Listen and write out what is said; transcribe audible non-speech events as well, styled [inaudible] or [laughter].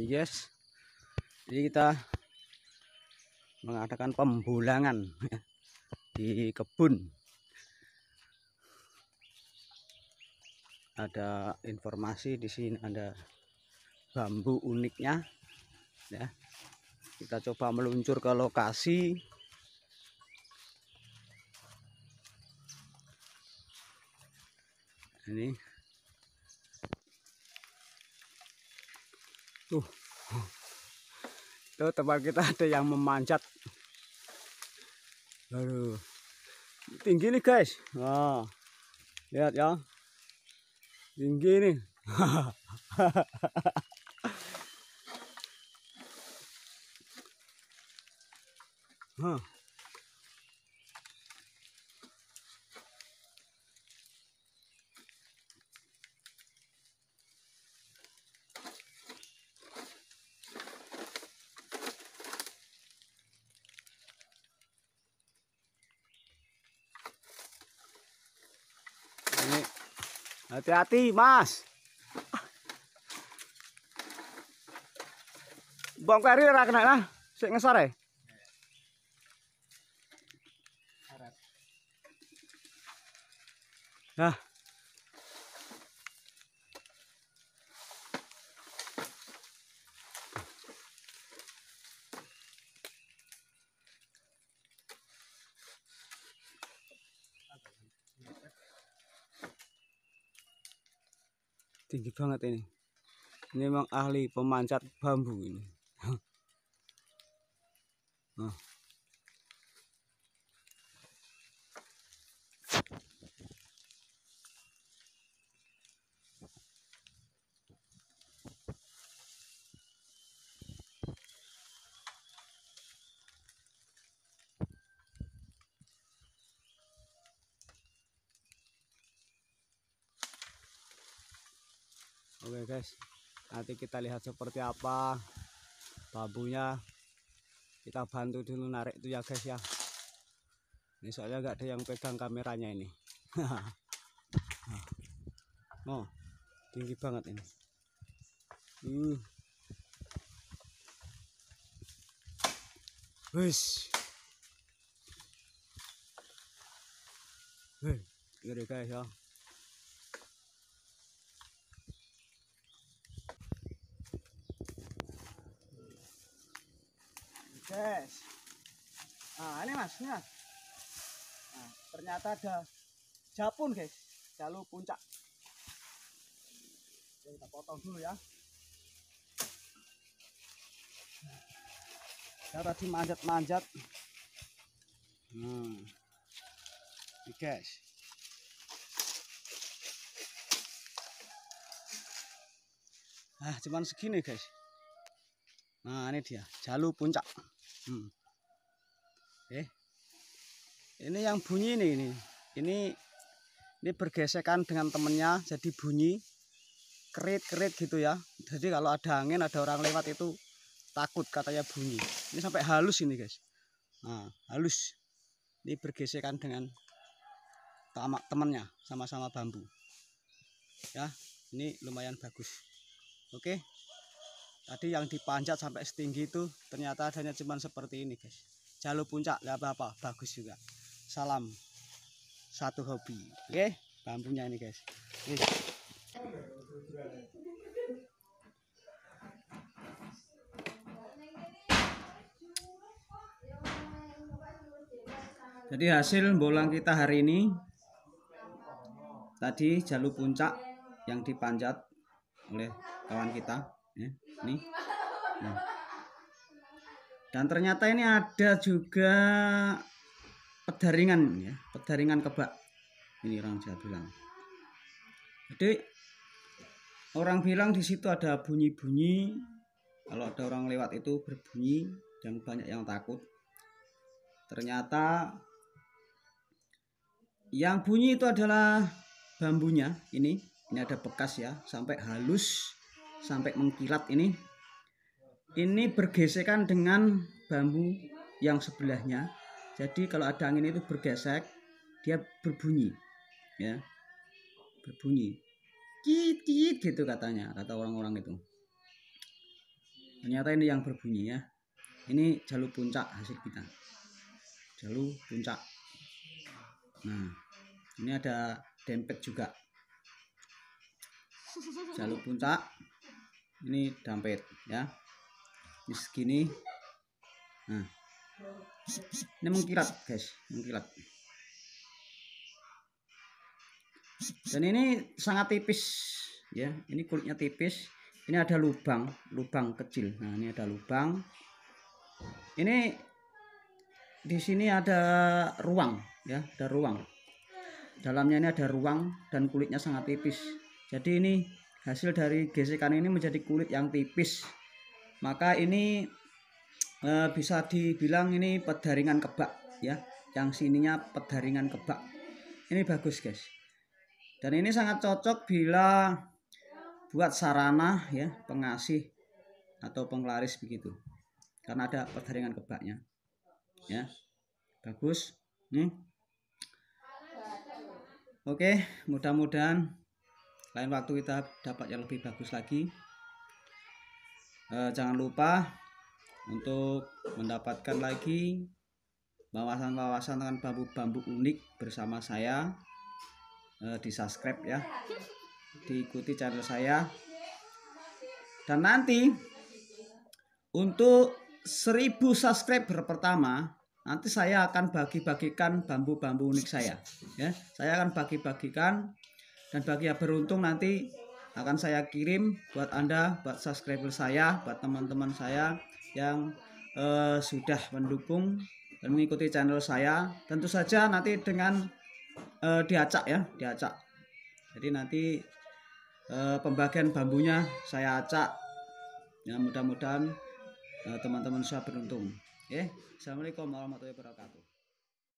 jadi guys jadi kita mengadakan pembulangan ya, di kebun ada informasi di sini ada bambu uniknya ya kita coba meluncur ke lokasi ini Tuh. Tuh tempat kita ada yang memanjat. Aduh. Tinggi nih guys. Nah. Lihat ya. Tinggi nih. [laughs] huh. Hati-hati, Mas. Bongkari ora kena lah. Sik ngesor ae. Nah. tinggi banget ini ini memang ahli pemancat bambu ini nah oke guys nanti kita lihat seperti apa bambunya kita bantu dulu narik itu ya guys ya ini soalnya nggak ada yang pegang kameranya ini [laughs] oh tinggi banget ini hmm. Wis. Hei, ngeri guys ya. Guys. Nah, ini Mas, ini Mas. Nah, ternyata ada japun, guys. Jalur puncak. Jadi kita potong dulu ya. Ya tadi manjat-manjat. Hmm. Ini guys. Nah, cuman segini guys. Nah, ini dia, jalur puncak hmm. eh ini yang bunyi nih ini ini ini bergesekan dengan temennya jadi bunyi kerit-kerit gitu ya jadi kalau ada angin ada orang lewat itu takut katanya bunyi ini sampai halus ini guys nah halus ini bergesekan dengan tamak temannya sama-sama bambu ya ini lumayan bagus oke tadi yang dipanjat sampai setinggi itu ternyata adanya cuman seperti ini guys jalur puncak nggak apa-apa bagus juga salam satu hobi oke okay? bambunya ini guys Jadi hasil bolang kita hari ini tadi jalur puncak yang dipanjat oleh kawan kita ya, nih nah. dan ternyata ini ada juga pedaringan ya pedaringan kebak ini orang Jawa bilang jadi orang bilang di situ ada bunyi-bunyi kalau ada orang lewat itu berbunyi dan banyak yang takut ternyata yang bunyi itu adalah bambunya ini ini ada bekas ya sampai halus sampai mengkilat ini ini bergesekan dengan bambu yang sebelahnya jadi kalau ada angin itu bergesek dia berbunyi ya berbunyi kit kit gitu katanya kata orang-orang itu ternyata ini yang berbunyi ya ini jalur puncak hasil kita jalur puncak nah ini ada dempet juga jalur puncak ini dampet ya Di segini nah ini mengkilat guys mengkilat dan ini sangat tipis ya ini kulitnya tipis ini ada lubang lubang kecil nah ini ada lubang ini di sini ada ruang ya ada ruang dalamnya ini ada ruang dan kulitnya sangat tipis jadi ini hasil dari gesekan ini menjadi kulit yang tipis maka ini e, bisa dibilang ini pedaringan kebak ya yang sininya pedaringan kebak ini bagus guys dan ini sangat cocok bila buat sarana ya pengasih atau penglaris begitu karena ada pedaringan kebaknya ya bagus hmm. oke mudah-mudahan lain waktu kita dapat yang lebih bagus lagi eh, jangan lupa untuk mendapatkan lagi wawasan-wawasan dengan bambu-bambu unik bersama saya eh, di subscribe ya diikuti channel saya dan nanti untuk 1000 subscriber pertama nanti saya akan bagi-bagikan bambu-bambu unik saya ya saya akan bagi-bagikan dan bagi yang beruntung nanti akan saya kirim buat Anda, buat subscriber saya, buat teman-teman saya yang eh, sudah mendukung dan mengikuti channel saya. Tentu saja nanti dengan eh, diacak ya, diacak. Jadi nanti eh, pembagian bambunya saya acak. Ya mudah-mudahan eh, teman-teman saya beruntung. Oke, okay. assalamualaikum warahmatullahi wabarakatuh.